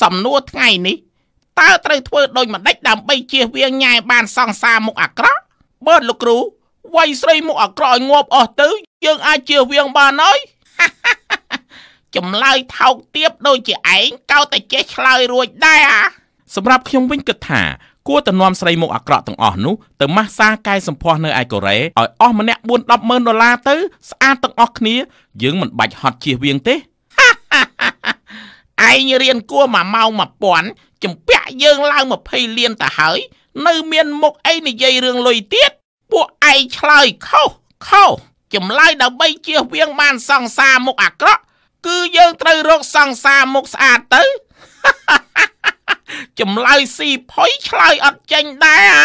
សំណួរថ្ងៃនេះ តើត្រូវធ្វើដូចម្តេចដើម្បីជៀសវាងញ៉ែបានសង្សារមុខអាក្រក់បើលោកគ្រូវ័យស្រីមុខអាក្រក់ឲ្យងាប់អស់ទៅ យើងអាចជៀសវាងបានហើយចម្លើយថោកទាបដូចជាឯងកោតតែចេះឆ្លើយរួចដែរ សម្រាប់ខ្ញុំវិញគិតថាគួរតែនាំស្រីមុខអាក្រក់ទាំងអស់នោះទៅម៉ាស្សាកាយសម្ផស្សនៅឯកូរ៉េឲ្យអស់ម្នាក់4-10ម៉ឺនដុល្លារទៅស្អាតទាំងអស់គ្នាយើងមិនបាច់ហត់ជៀសវាងទេឯងរៀនគួរមួយម៉ោង1000ជំពាក់យើងឡើង20លានទៅហើយនៅ មាន មុខអីនិយាយរឿងលុយទៀតពួកឯងឆ្លើយខុសខុសចម្លើយដើម្បីជៀសវាងបានសង្សារមុខអាក្រក់គឺយើងត្រូវរកសង្សារមុខស្អាតទៅចម្លើយស៊ីផុយឆ្លើយអត់ចេញដែរអា